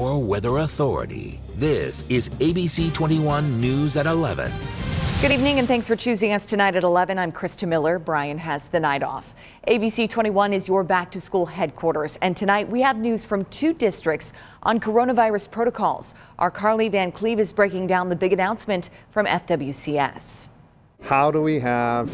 or Weather Authority. This is ABC 21 News at 11. Good evening and thanks for choosing us tonight at 11. I'm Krista Miller. Brian has the night off. ABC 21 is your back to school headquarters and tonight we have news from two districts on coronavirus protocols. Our Carly Van Cleve is breaking down the big announcement from FWCS. How do we have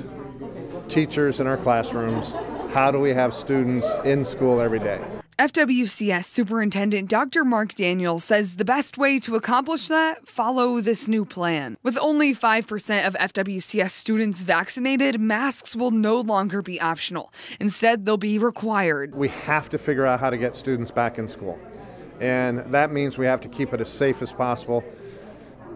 teachers in our classrooms? How do we have students in school every day? FWCS Superintendent Dr. Mark Daniel says the best way to accomplish that, follow this new plan. With only 5% of FWCS students vaccinated, masks will no longer be optional. Instead, they'll be required. We have to figure out how to get students back in school. And that means we have to keep it as safe as possible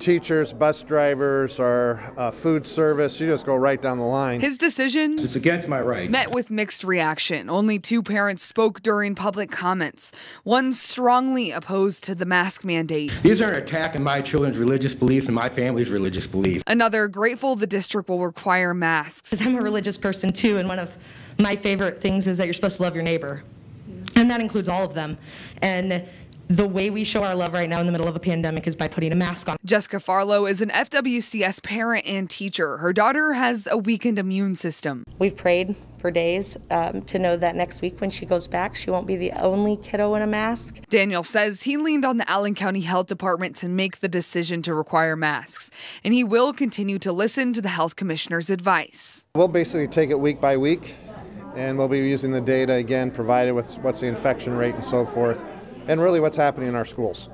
teachers, bus drivers, or uh, food service. You just go right down the line. His decision it's against my rights. Met with mixed reaction. Only two parents spoke during public comments. One strongly opposed to the mask mandate. These are attacking my children's religious beliefs and my family's religious beliefs. Another grateful the district will require masks. I'm a religious person too, and one of my favorite things is that you're supposed to love your neighbor. And that includes all of them. And the way we show our love right now in the middle of a pandemic is by putting a mask on. Jessica Farlow is an FWCS parent and teacher. Her daughter has a weakened immune system. We've prayed for days um, to know that next week when she goes back, she won't be the only kiddo in a mask. Daniel says he leaned on the Allen County Health Department to make the decision to require masks, and he will continue to listen to the health commissioner's advice. We'll basically take it week by week, and we'll be using the data again provided with what's the infection rate and so forth and really what's happening in our schools.